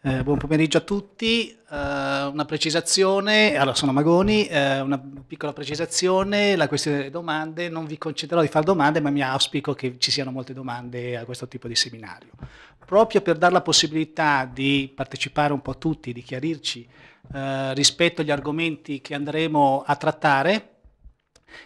Eh, buon pomeriggio a tutti, eh, una precisazione, allora sono Magoni, eh, una piccola precisazione, la questione delle domande, non vi concederò di fare domande ma mi auspico che ci siano molte domande a questo tipo di seminario, proprio per dare la possibilità di partecipare un po' a tutti, di chiarirci eh, rispetto agli argomenti che andremo a trattare,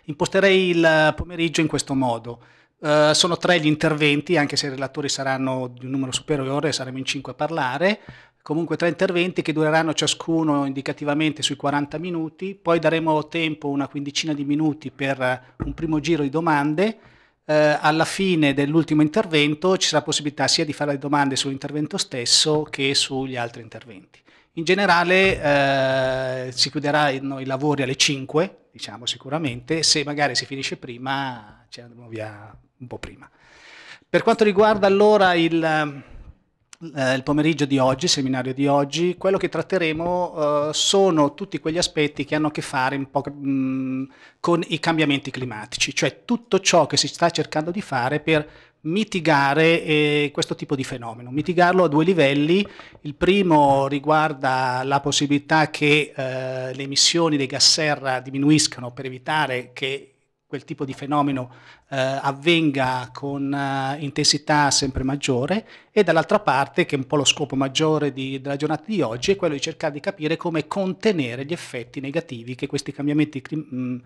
imposterei il pomeriggio in questo modo. Eh, sono tre gli interventi, anche se i relatori saranno di un numero superiore, saremo in cinque a parlare. Comunque tre interventi che dureranno ciascuno indicativamente sui 40 minuti, poi daremo tempo una quindicina di minuti per un primo giro di domande. Uh, alla fine dell'ultimo intervento ci sarà possibilità sia di fare le domande sull'intervento stesso che sugli altri interventi. In generale uh, si chiuderanno i lavori alle 5, diciamo sicuramente, se magari si finisce prima ci andiamo via un po' prima. Per quanto riguarda allora il, eh, il pomeriggio di oggi, il seminario di oggi, quello che tratteremo eh, sono tutti quegli aspetti che hanno a che fare un mh, mm, con i cambiamenti climatici, cioè tutto ciò che si sta cercando di fare per mitigare eh, questo tipo di fenomeno. Mitigarlo a due livelli. Il primo riguarda la possibilità che eh, le emissioni dei gas serra diminuiscano per evitare che quel tipo di fenomeno eh, avvenga con eh, intensità sempre maggiore e dall'altra parte, che è un po' lo scopo maggiore di, della giornata di oggi, è quello di cercare di capire come contenere gli effetti negativi che questi cambiamenti clim mm,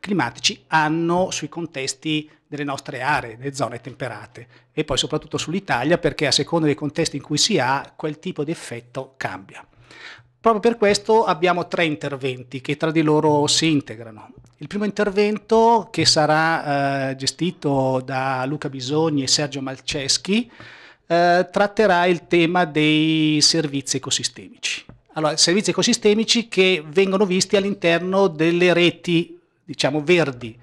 climatici hanno sui contesti delle nostre aree, delle zone temperate e poi soprattutto sull'Italia perché a seconda dei contesti in cui si ha quel tipo di effetto cambia. Proprio per questo abbiamo tre interventi che tra di loro si integrano. Il primo intervento che sarà eh, gestito da Luca Bisogni e Sergio Malceschi eh, tratterà il tema dei servizi ecosistemici. Allora, servizi ecosistemici che vengono visti all'interno delle reti, diciamo, verdi,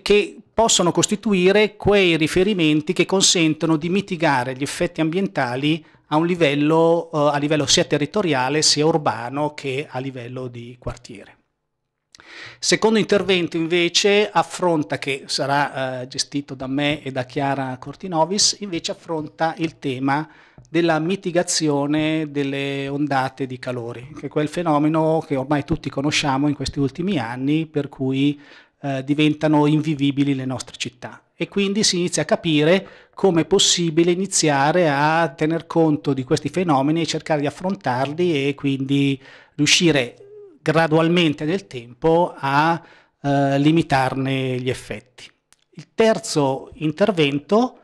che possono costituire quei riferimenti che consentono di mitigare gli effetti ambientali a, livello, eh, a livello sia territoriale sia urbano che a livello di quartiere. Secondo intervento invece affronta, che sarà eh, gestito da me e da Chiara Cortinovis, invece affronta il tema della mitigazione delle ondate di calore, che è quel fenomeno che ormai tutti conosciamo in questi ultimi anni, per cui eh, diventano invivibili le nostre città e quindi si inizia a capire come è possibile iniziare a tener conto di questi fenomeni e cercare di affrontarli e quindi riuscire gradualmente nel tempo a eh, limitarne gli effetti. Il terzo intervento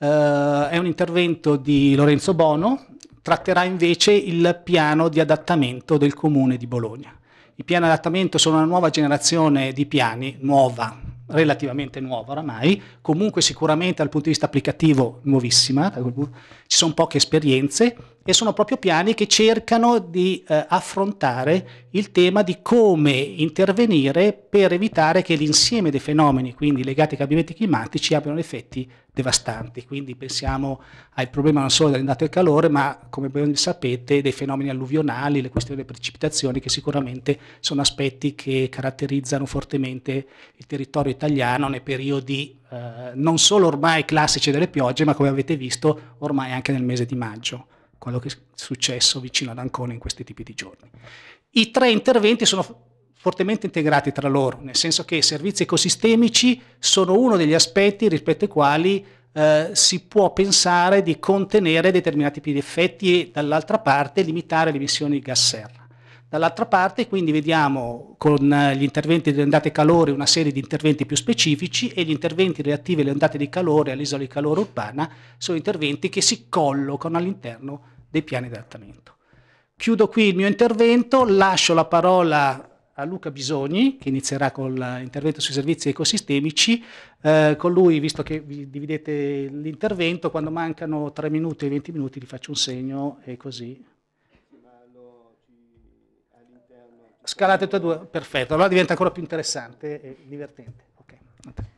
eh, è un intervento di Lorenzo Bono, tratterà invece il piano di adattamento del comune di Bologna. I piani adattamento sono una nuova generazione di piani, nuova, relativamente nuova oramai, comunque sicuramente dal punto di vista applicativo nuovissima, ci sono poche esperienze, e sono proprio piani che cercano di eh, affrontare il tema di come intervenire per evitare che l'insieme dei fenomeni, quindi legati ai cambiamenti climatici, abbiano effetti devastanti. Quindi pensiamo al problema non solo dell'andata del calore, ma come ben sapete dei fenomeni alluvionali, le questioni delle precipitazioni, che sicuramente sono aspetti che caratterizzano fortemente il territorio italiano nei periodi eh, non solo ormai classici delle piogge, ma come avete visto ormai anche nel mese di maggio quello che è successo vicino ad Ancona in questi tipi di giorni. I tre interventi sono fortemente integrati tra loro, nel senso che i servizi ecosistemici sono uno degli aspetti rispetto ai quali eh, si può pensare di contenere determinati tipi di effetti e dall'altra parte limitare le emissioni di gas serra. Dall'altra parte quindi vediamo con gli interventi delle ondate calore una serie di interventi più specifici e gli interventi relativi alle ondate di calore all'isola di calore urbana sono interventi che si collocano all'interno dei piani di adattamento. Chiudo qui il mio intervento, lascio la parola a Luca Bisogni, che inizierà con l'intervento sui servizi ecosistemici. Eh, con lui, visto che vi dividete l'intervento, quando mancano 3 minuti e 20 minuti, gli faccio un segno e così. Scalate tutte e due, perfetto, allora diventa ancora più interessante e divertente. Okay.